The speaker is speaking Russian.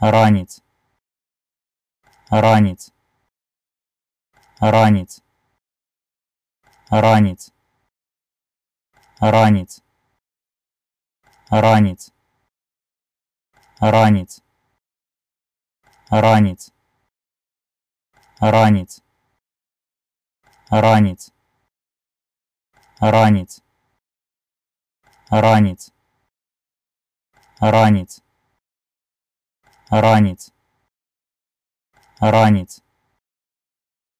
ранить ранить ранить ранить ранить ранить ранить ранить ранить ранить ранить ранить ранить ранить ранить